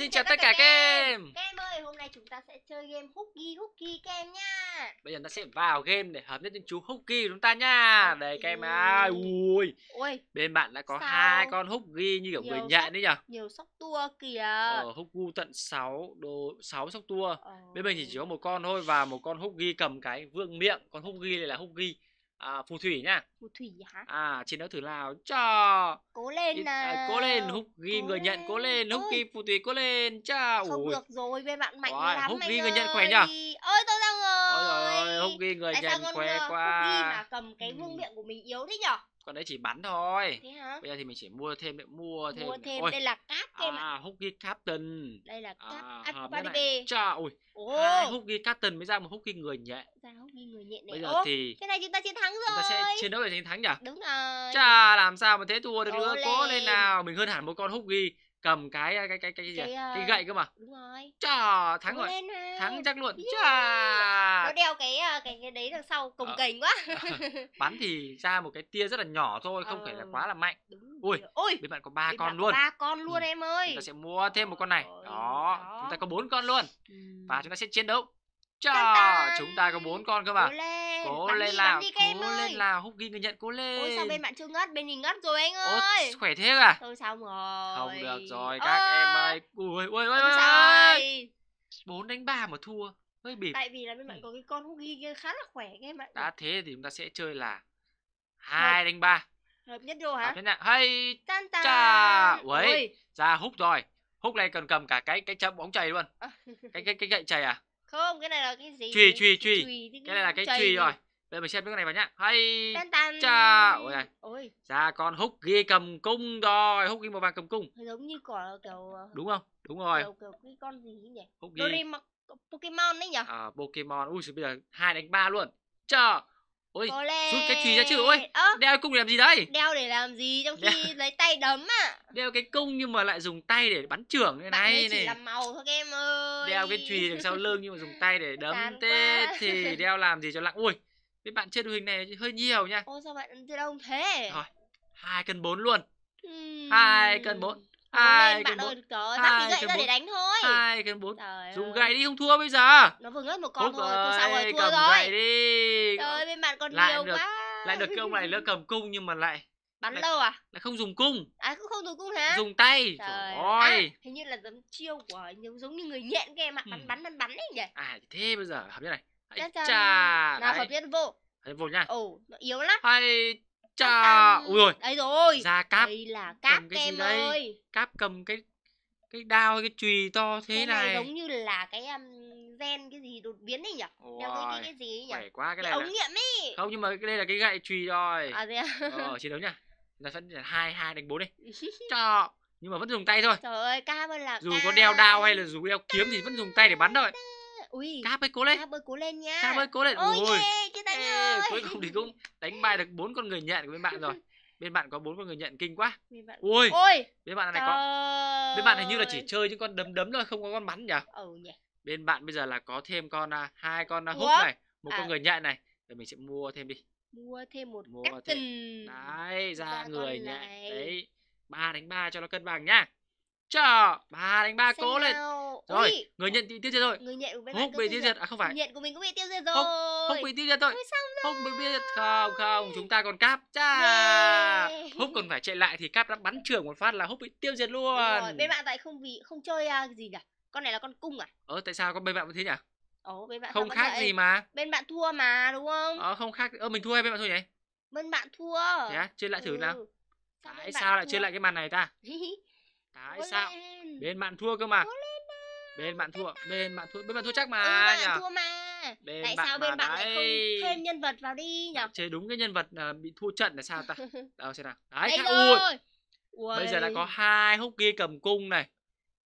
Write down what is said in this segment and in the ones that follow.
Xin chào tất cả các em Các em ơi, hôm nay chúng ta sẽ chơi game Hookie Hookie các em nha Bây giờ ta sẽ vào game để hợp nhất những chú Hookie chúng ta nha đây các em ơi, ui Ôi. Bên bạn đã có hai con Hookie như kiểu người nhện đấy nhở Nhiều sóc tua kìa Ờ, Hookie tận 6, đồ 6 sóc tua ờ. Bên mình thì chỉ có một con thôi và một con Hookie cầm cái vương miệng Con Hookie này là Hookie à, phù thủy nhá phù thủy hả à chiến đấu thử nào cho cố lên à, cố lên húc ghi cố người lên. nhận cố lên húc ghi phù thủy cố lên cho không Ui. được rồi bên bạn mạnh Ôi, lắm húc ghi người nhận khỏe nhở ơi tôi ra rồi ôi húc ghi người nhận khỏe quá húc ghi mà cầm cái vương miệng của mình yếu thế nhở còn đấy chỉ bắn thôi thế hả? bây giờ thì mình chỉ mua thêm mua thêm mua thêm Ôi. đây là cáp à, em à, ạ hooky captain đây là cáp à, aquaribe chà ui hai hooky captain mới ra một hooky người nhẹ. ra hooky người nhẹ này bây giờ Ô, thì cái này chúng ta chiến thắng rồi chúng ta sẽ chiến đấu để chiến thắng nhỉ đúng rồi chà làm sao mà thế thua được nữa cố lên nào mình hơn hẳn một con hooky cầm cái cái cái cái cái, cái, ờ, uh, cái gậy cơ mà đúng rồi chà thắng đúng rồi lên ha. thắng chắc luôn yeah. chà nó đeo cái ờ, cái cái đấy đằng sau cùng à, ờ. cành quá bắn thì ra một cái tia rất là nhỏ thôi không ờ, phải là quá là mạnh ui ui bên bạn có ba con luôn ba con luôn ừ. em ơi chúng ta sẽ mua thêm một con này đó, đó. chúng ta có bốn con luôn ừ. và chúng ta sẽ chiến đấu chà chúng ta có bốn con cơ mà Để lên lên cố bắn lên đi, nào bắn đi, cố ơi. lên nào húc ghi người nhận cố lên ôi sao bên bạn chưa ngất bên mình ngất rồi anh ơi Ô, khỏe thế à thôi xong rồi không được rồi các ờ. em ơi ui ui ui ui bốn đánh ba mà thua hơi bịp tại vì là bên bạn có cái con húc ghi khá là khỏe các em ạ đã thế thì chúng ta sẽ chơi là hai đánh ba hợp nhất rồi hả hợp nhất hay tan tan cha uầy ra húc rồi húc này cần cầm cả cái cái chấm bóng chày luôn ờ. cái cái cái gậy chày à không, cái này là cái gì? Chùy, chùy, chùy. Cái này là cái chùy rồi. Bây giờ mình xem cái này vào nhá. Hay. Tan tan. Chà, ôi này. Ôi. Ra dạ, con húc ghi cầm cung rồi, húc ghi màu vàng cầm cung. Giống như cỏ kiểu ờ, Đúng không? Đúng rồi. Kiểu, kiểu cái con gì nhỉ? Húc ghi. Pokemon đấy nhỉ? À, Pokemon. Ui, bây giờ hai đánh ba luôn. Chờ. Ôi, rút cái gì ra chứ ôi Ơ, Đeo cái cung để làm gì đây đeo để làm gì trong khi lấy tay đấm à Đeo cái cung nhưng mà lại dùng tay để bắn trưởng như này chỉ này làm màu thôi em ơi Đeo cái chùy đằng sau lưng nhưng mà dùng tay để đấm Chán Thế thì đeo làm gì cho lặng Ui, với bạn chơi đồ hình này hơi nhiều nha Ô sao bạn chơi đông thế Rồi, hai cân bốn luôn hai cân bốn hai bạn ơi trời ơi gậy ra để đánh thôi hai cái bốn dùng gậy đi không thua bây giờ nó vừa ngất một con Úc thôi sao rồi thua rồi gậy đi trời bên bạn còn lại nhiều được, quá lại được cái ông này nữa cầm cung nhưng mà lại bắn lại, đâu à lại không dùng cung à cũng không dùng cung hả dùng tay trời, ơi à, hình như là giống chiêu của giống giống như người nhện kia mà bắn bắn bắn bắn đấy nhỉ à thế bây giờ hợp nhất này chà nào hợp nhất vô hợp nhất vô nha ồ nó yếu lắm hay Chà, ui rồi. Đây rồi. Ra cáp. Đây là cáp cầm cái em gì đây? ơi. Cáp cầm cái cái đao cái chùy to thế cái này. này giống như là cái um, gen cái gì đột biến đấy nhỉ? đeo cái, cái, cái gì nhỉ? Khỏe quá cái, cái này. Ống là... nghiệm ấy. Không nhưng mà đây là cái gậy chùy rồi. À thế à? Ờ chiến đấu nhá Là phân là hai 2 đánh bốn đi. cho nhưng mà vẫn dùng tay thôi. Trời ơi, ca ơi là Dù ca... có đeo đao hay là dù đeo kiếm thì vẫn dùng tay để bắn thôi. Ui. Cáp ơi cố lên. Cáp ơi cố lên nha Cáp ơi cố lên. Ôi, Ôi. Yeah, chiến thắng yeah. rồi. Cuối cùng thì cũng đánh bay được bốn con người nhận của bên bạn rồi. bên bạn có bốn con người nhận kinh quá. Bạn... Ui. Ôi. Bên bạn này Trời. có Bên bạn hình như là chỉ chơi những con đấm đấm thôi không có con bắn nhỉ? Ừ nhỉ. Bên bạn bây giờ là có thêm con à, hai con húc à, hút này, một à. con người nhận này. Rồi mình sẽ mua thêm đi. Mua thêm một mua captain. Thêm. Đấy, ra, người nhận Đấy. ba đánh ba cho nó cân bằng nhá chờ ba đánh ba cố lên. Rồi, Ui. người nhận bị tiêu diệt rồi. Người nhận của bên Húc bị tiêu diệt à không phải. Người nhận của mình cũng bị tiêu diệt rồi. không Húc bị tiêu diệt rồi. Húc bị tiêu diệt không không, chúng ta còn cáp. cha Yeah. Húc còn phải chạy lại thì cáp đã bắn trưởng một phát là Húc bị tiêu diệt luôn. rồi, bên bạn tại không vì không chơi à, gì cả Con này là con cung à? Ờ tại sao con bên bạn vẫn thế nhỉ? Ồ, bên bạn không khác gì mà. Bên bạn thua mà đúng không? Ờ không khác. Ờ mình thua hay bên bạn thua nhỉ? Bên bạn thua. Thế chơi lại thử ừ. nào. Sao Tại sao lại thua? chơi lại cái màn này ta? ai sao? Bên bạn thua cơ mà. Bên bạn thua, bên bạn thua, bên bạn thua chắc mà ừ, nhỉ. Thua mà. Bên tại bạn sao bên bạn đấy. lại không thêm nhân vật vào đi nhỉ? Chơi đúng cái nhân vật ờ, bị thua trận là sao ta? Đâu xem nào. Đấy, đấy rồi. Ui. Bây giờ đã có hai hốc ghi cầm cung này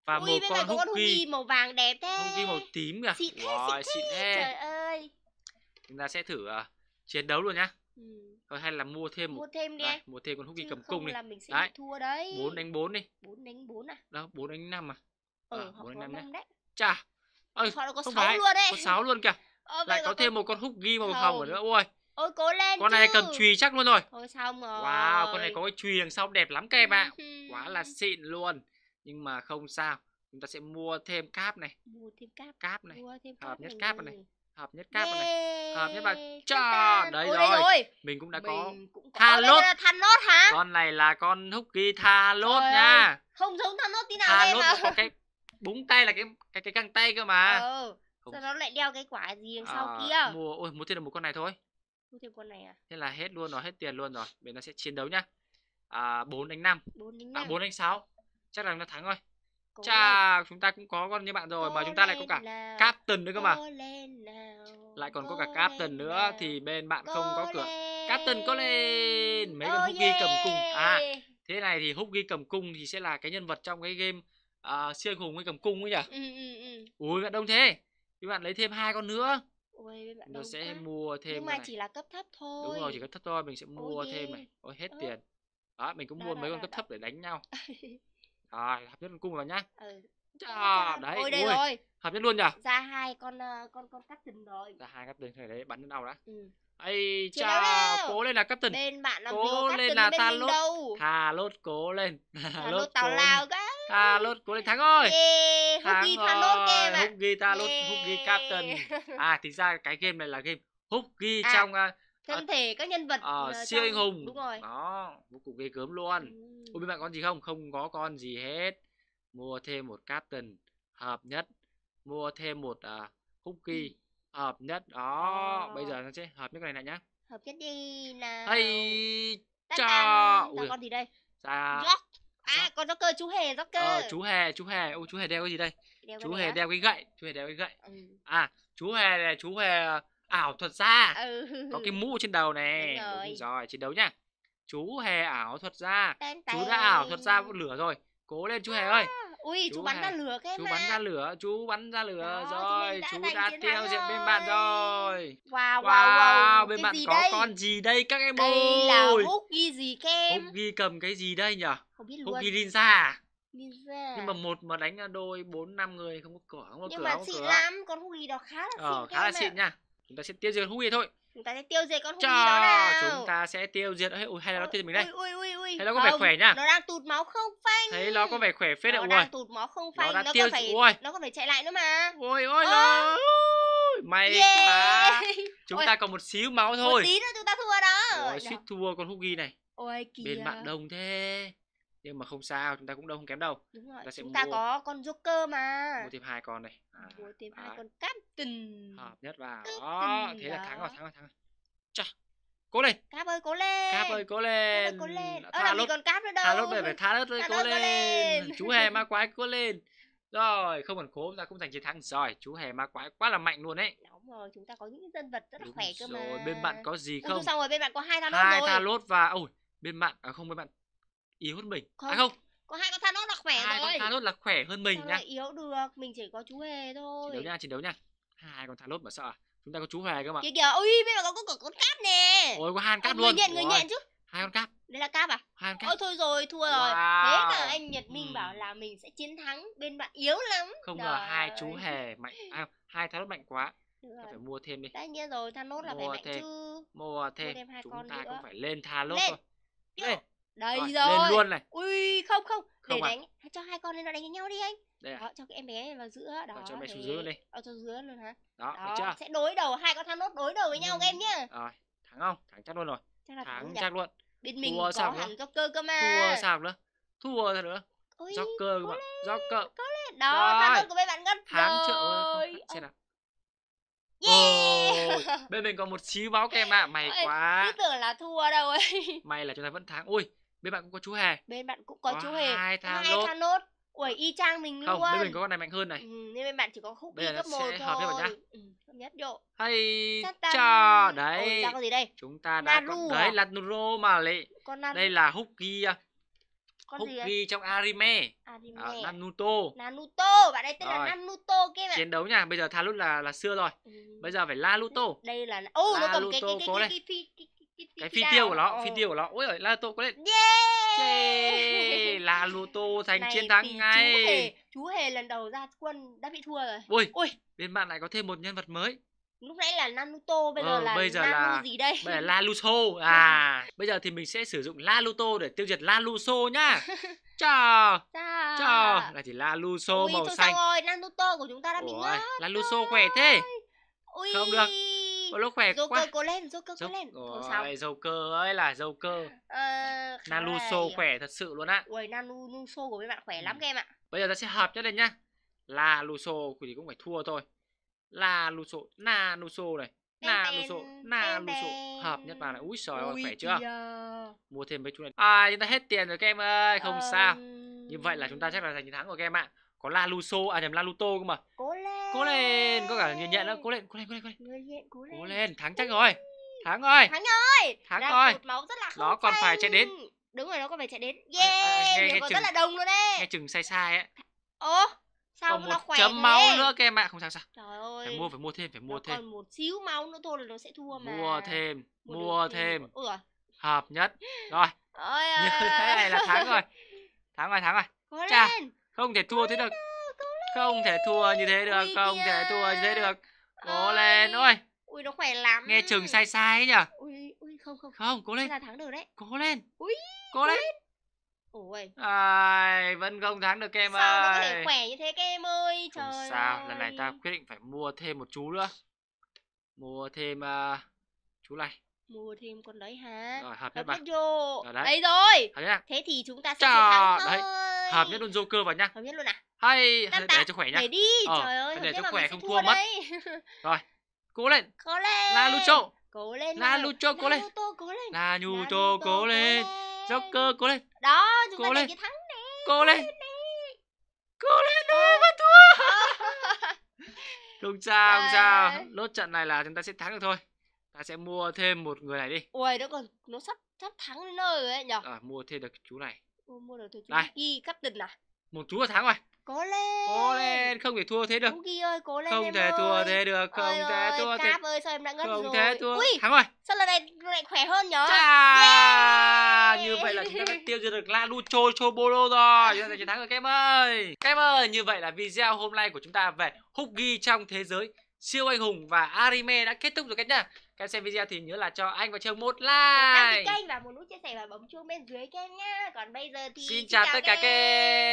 và Ui, một con hốc ghi màu vàng đẹp thế. Hốc ghi màu tím kìa. Xịn thế, wow, xịn thế. Trời ơi. Chúng ta sẽ thử uh, chiến đấu luôn nhá. Ừ. Thôi ờ, hay là mua thêm một mua thêm đi. Đây, mua thêm con hút đi cầm cung đi. Là mình sẽ đấy. thua đấy. 4 đánh 4 đi. 4 đánh 4 à? Đó, 4 đánh 5 à. Ừ, ờ, à, 4 đánh 5, 5 đấy. Chà. Ơi, họ có 6 phải. luôn đấy. Có 6 luôn kìa. Ờ, lại có con... thêm một con hút ghi màu hồng. nữa. Ôi. Ôi cố lên Con chứ. này cầm chùy chắc luôn rồi. Thôi xong rồi. Wow, con này có cái chùy đằng sau đẹp lắm các em ạ. Ừ Quá là xịn luôn. Nhưng mà không sao, chúng ta sẽ mua thêm cáp này. Mua thêm cáp. Cáp này. Mua thêm cáp. Hợp nhất cáp này hợp nhất cáp này hợp nhất và cho đấy rồi. rồi mình cũng đã có mình cũng có Thanos Thanos hả con này là con Hookie Thanos Trời nha không giống Thanos tí nào Thanos em có cái búng tay là cái cái cái găng tay cơ mà ừ. Sao nó lại đeo cái quả gì đằng à, sau ờ, kia mua ôi muốn thêm được một con này thôi mua thêm con này à thế là hết luôn rồi hết tiền luôn rồi bây giờ sẽ chiến đấu nhá à, 4 đánh năm 4 đánh 5 à, 4 đánh 6 chắc là nó thắng rồi Chà, chúng ta cũng có con như bạn rồi mà chúng ta lại có cả là... captain nữa cơ mà. lên là lại còn có cả Captain nữa thì bên bạn không có cửa Captain có lên mấy con oh Huggy cầm cung à thế này thì Huggy cầm cung thì sẽ là cái nhân vật trong cái game uh, siêu hùng hay cầm cung ấy nhỉ ừ, ừ, ừ. ui bạn đông thế các bạn lấy thêm hai con nữa Ôi, bạn mình sẽ quá. mua thêm nhưng mà này. chỉ là cấp thấp thôi đúng rồi chỉ cấp thấp thôi mình sẽ mua oh thêm này ôi hết oh. tiền đó mình cũng đó, mua đó, mấy đó, con cấp thấp để đánh nhau rồi hấp nhất con cung vào nhá ừ. Chà, đấy. Ôi đây ui. rồi. Hợp nhất luôn nhỉ? Ra hai con ờ, con con captain rồi. Ra hai captain này đấy, bắn đến đâu đã. Ừ. Ây chà, cố lên là captain. Bên bạn làm cố lên là ta lốt. Thà lốt cố lên. Thà lốt tào lao cái. Thà lốt cố lên thắng rồi. Yeah, thắng Huggy rồi. Huggy ta lốt, yeah. Huggy captain. À thì ra cái game này là game Huggy à. trong ờ, thân ờ, thể các nhân vật siêu anh hùng đúng rồi đó vô cùng ghê gớm luôn ừ. ôi bên bạn con gì không không có con gì hết mua thêm một captain hợp nhất mua thêm một uh, cookie ừ. hợp nhất đó oh. bây giờ nó sẽ hợp nhất cái này lại nhá hợp nhất đi nào hay cha ui con gì đây dạ à con nó cơ chú hề nó cơ ờ, chú hề chú hề ô chú hề đeo cái gì đây đeo chú hề đeo cái gậy chú hề đeo cái gậy ừ. à chú hề này chú hề à, ảo thuật gia. ừ. có cái mũ trên đầu này Đúng ừ, rồi. Đúng rồi chiến đấu nhá chú hề ảo thuật gia, chú đã ảo thuật ra lửa rồi cố lên chú hề ơi ui chú, chú bắn ra lửa cái chú mà. bắn ra lửa chú bắn ra lửa Đó, rồi đã chú đã tiêu diệt bên bạn rồi wow wow wow, wow. bên bạn có đây? con gì đây các em đây ơi là húc ghi gì kem húc ghi cầm cái gì đây nhở không biết luôn ghi ninja à Ninja. nhưng mà một mà đánh đôi bốn năm người không có cửa không có nhưng cửa mà không có xịn cửa. lắm con huggy đó khá là ờ, khá là xịn nha chúng ta sẽ tiêu diệt huggy thôi Chúng ta sẽ tiêu diệt con Humi đó nào. Chúng ta sẽ tiêu diệt hay, ui, hay là nó tiêu diệt mình đây. Ui, ui, ui, Thấy nó có vẻ khỏe nhá. Nó đang tụt máu không phanh. Thấy nó có vẻ khỏe phết đấy. ui tụt máu không phanh. Nó, nó tiêu... còn phải ui. nó còn phải chạy lại nữa mà. ui ui nó. May yeah. Chúng ôi. ta còn một xíu máu thôi. Một tí nữa chúng ta thua đó. Ôi, suýt thua con Hugi này. Ôi kìa. Bên bạn đồng thế nhưng mà không sao chúng ta cũng đâu không kém đâu đúng rồi ta sẽ chúng ta có con joker mà mua thêm hai con này à, mua thêm hai con captain hợp nhất vào đó thế là thắng rồi thắng rồi thắng rồi Chà. cố lên cáp ơi cố lên cáp ơi cố lên cáp ơi, cố lên ơ là vì còn cáp nữa đâu tha lốt về phải tha lốt ơi cố lên. chú hề ma quái cố lên rồi không cần cố chúng ta cũng giành chiến thắng rồi chú hề ma quái quá là mạnh luôn ấy đúng rồi chúng ta có những nhân vật rất là đúng khỏe cơ mà rồi. bên bạn có gì không Ui, xong rồi bên bạn có hai tha lốt hai tha lốt và ôi bên bạn à không bên bạn yếu hơn mình à, không. à không có hai con Thanos là khỏe hai rồi hai con Thanos là khỏe hơn mình Sao nha yếu được mình chỉ có chú hề thôi chiến đấu nha chiến đấu nha hai con Thanos mà sợ à? chúng ta có chú hề cơ mà kìa kìa ui bây giờ có con con cáp nè ôi có hai cáp luôn người nhện người nhện chứ hai con cáp đây là cáp à hai con cáp ôi thôi rồi thua wow. rồi thế là anh nhật minh ừ. bảo hmm. là mình sẽ chiến thắng bên bạn yếu lắm không ngờ hai chú hề mạnh à, hai Thanos mạnh quá phải mua thêm đi tất nhiên rồi Thanos là phải mạnh thêm. chứ mua thêm, mua thêm hai chúng con ta cũng phải lên Thanos lên. thôi lên đây rồi, rồi. lên luôn này ui không không, không để à? đánh cho hai con lên nó đánh nhau đi anh đây à? đó, cho cái em bé này vào giữa đó, đó cho em bé xuống dưới luôn đi ờ, cho dưới luôn hả đó, đó. Chưa? sẽ đối đầu hai con tham nốt đối đầu với nhau ừ. các em nhá rồi thắng không thắng chắc luôn rồi chắc là thắng chắc luôn bên mình thua có hẳn Joker cơ mà thua sao nữa thua nữa Ui, Joker các bạn Joker có lẽ đó Thanos của bên bạn ngất thắng trợ xem nào Yeah. bên mình còn một xíu máu kem ạ, à. mày quá. Cứ tưởng là thua đâu ấy. May là chúng ta vẫn thắng. Ui, bên bạn cũng có chú hề bên bạn cũng có, có chú hề hai Thanos. hai Thanos Ui ờ. y chang mình luôn. Không, bên mình có con này mạnh hơn này. Ừ, nên bên bạn chỉ có khúc y cấp 1 thôi. Hợp nhá. Ừ, nhất độ. Hay Satan. cha đấy. Ôi, gì đây? Chúng ta đã Naru có à? đấy là Naru mà lệ. Con Naru. Đây là húc ghi à, con húc ghi trong Arime. Arime. À, ờ, Nanuto. Nanuto, bạn đây tên rồi. là Nanuto kia bạn Chiến đấu nha, bây giờ Thalut là là xưa rồi. Ừ. Bây giờ phải Laluto. Đây là ô oh, nó cầm cái cái cái cái, cái, cái, cái cái phi tiêu của nó phi tiêu của nó ôi giời là tô có lên yeah. là luto thành Này chiến thắng ngay chú hề, chú hề lần đầu ra quân đã bị thua rồi ôi, ôi bên bạn lại có thêm một nhân vật mới lúc nãy là Naruto bây ờ, giờ là bây giờ Nanu là gì đây bây giờ là Luso à bây giờ thì mình sẽ sử dụng La để tiêu diệt La nhá chào chào là chỉ La màu xanh ơi Naruto của chúng ta đã bị ngất La khỏe thế ui. không được lô khỏe dâu quá. cơ cố lên dâu cơ dâu... cố lên Ôi, dâu cơ ấy là dâu cơ naluso là... khỏe thật sự luôn á ui naluso của mấy bạn khỏe ừ. lắm các em ạ bây giờ ta sẽ hợp cho lên nhá là luso thì cũng phải thua thôi là luso na luso này na luso na luso hợp nhất vào này úi trời ơi khỏe chưa mua thêm mấy chú này à chúng ta hết tiền rồi các em ơi không ờ... sao như vậy là chúng ta chắc là giành chiến thắng rồi các em ạ có la luso à nhầm la luto cơ mà cố lên cố lên có cả nhìn nhận đó cố lên cố lên cố lên cố lên cố lên, thắng chắc rồi thắng rồi thắng rồi thắng rồi máu nó còn phải chạy đến đúng rồi nó còn phải chạy đến yeah à, còn rất là đông luôn đấy nghe chừng sai sai ấy ô, sao còn nó khỏe chấm máu nữa các em ạ không sao sao trời ơi phải mua phải mua thêm phải mua thêm còn một xíu máu nữa thôi là nó sẽ thua mà mua thêm mua, thêm Ủa? hợp nhất rồi như thế này là thắng rồi thắng rồi thắng rồi cha, không thể thua thế được không thể thua như thế được không thể thua như thế được cố lên ôi ui nó khỏe lắm nghe chừng sai sai ấy nhở ui ui không không không cố lên là thắng được đấy cố lên ui cố lên ôi ai vẫn không thắng được em sao ơi sao nó có thể khỏe như thế các em ơi trời không sao ơi. lần này ta quyết định phải mua thêm một chú nữa mua thêm uh, chú này mua thêm con đấy hả rồi hợp nhất mà vô đấy. đấy rồi thế thì chúng ta sẽ chiến thắng thôi hợp nhất luôn joker vào nhá hợp nhất luôn à hay Đăng để cho khỏe nhá để đi ờ, trời ơi để cho khỏe không thua mất rồi cố lên cố lên la lucho cố lên la lucho cố lên la lucho cố lên joker cố lên đó chúng cố ta lên. cái thắng nè cố lên cố lên ờ. nữa mà thua không sao không sao lốt trận này là chúng ta sẽ thắng được thôi ta sẽ mua thêm một người này đi ui nó còn nó sắp sắp thắng đến nơi rồi ấy nhở à, mua thêm được chú này mua, mua được chú này ghi cấp tình à một chú là thắng rồi cố lên cố lên không thể thua thế được Ugi ơi cố lên không thể ơi. thua thế được không ơi thể ơi, thua thế cáp ơi sao em đã ngất không rồi thể thua Ui, thắng rồi sao lần này lại khỏe hơn nhở yeah. như vậy là chúng ta đã tiêu diệt được la lucho chobolo rồi chúng ta chiến thắng rồi các em ơi các em ơi như vậy là video hôm nay của chúng ta về Hugi trong thế giới siêu anh hùng và Arime đã kết thúc rồi các nhá. Các em xem video thì nhớ là cho anh và trường một like. Đăng ký kênh và một nút chia sẻ và bấm chuông bên dưới kênh nhá. Còn bây giờ thì xin, xin chào tất cả các em.